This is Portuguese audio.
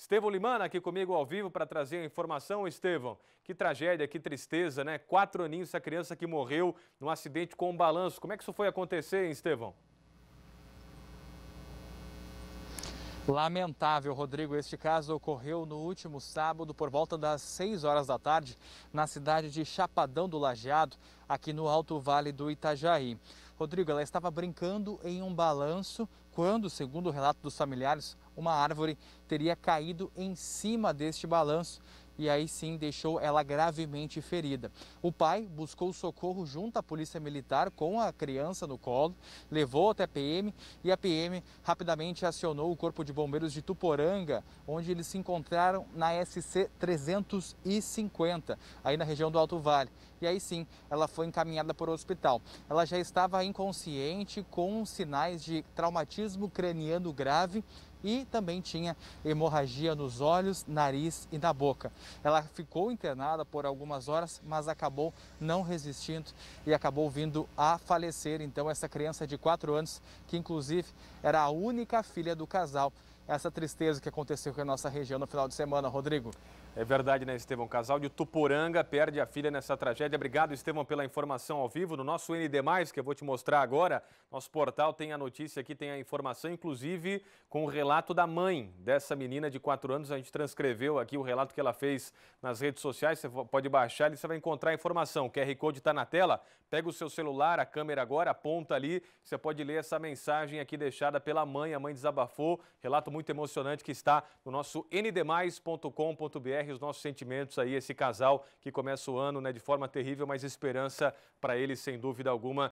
Estevão Limana aqui comigo ao vivo para trazer a informação. Estevão, que tragédia, que tristeza, né? Quatro aninhos, essa criança que morreu num acidente com um balanço. Como é que isso foi acontecer, hein, Estevão? Lamentável, Rodrigo. Este caso ocorreu no último sábado, por volta das 6 horas da tarde, na cidade de Chapadão do Lajeado, aqui no Alto Vale do Itajaí. Rodrigo, ela estava brincando em um balanço quando, segundo o relato dos familiares, uma árvore teria caído em cima deste balanço e aí sim deixou ela gravemente ferida. O pai buscou socorro junto à polícia militar com a criança no colo, levou até a PM e a PM rapidamente acionou o corpo de bombeiros de Tuporanga, onde eles se encontraram na SC 350, aí na região do Alto Vale. E aí sim, ela foi encaminhada para o hospital. Ela já estava inconsciente com sinais de traumatismo craniano grave e também tinha hemorragia nos olhos, nariz e na boca. Ela ficou internada por algumas horas, mas acabou não resistindo e acabou vindo a falecer. Então, essa criança de 4 anos, que inclusive era a única filha do casal, essa tristeza que aconteceu com a nossa região no final de semana, Rodrigo. É verdade, né, Estevão? Casal de Tuporanga perde a filha nessa tragédia. Obrigado, Estevão, pela informação ao vivo. No nosso ND, que eu vou te mostrar agora, nosso portal tem a notícia aqui, tem a informação, inclusive com o relato da mãe dessa menina de 4 anos. A gente transcreveu aqui o relato que ela fez nas redes sociais. Você pode baixar e você vai encontrar a informação. O QR Code está na tela. Pega o seu celular, a câmera agora, aponta ali. Você pode ler essa mensagem aqui deixada pela mãe. A mãe desabafou. Relato muito emocionante que está no nosso ndmais.com.br. Os nossos sentimentos aí, esse casal que começa o ano né, de forma terrível, mas esperança para eles, sem dúvida alguma,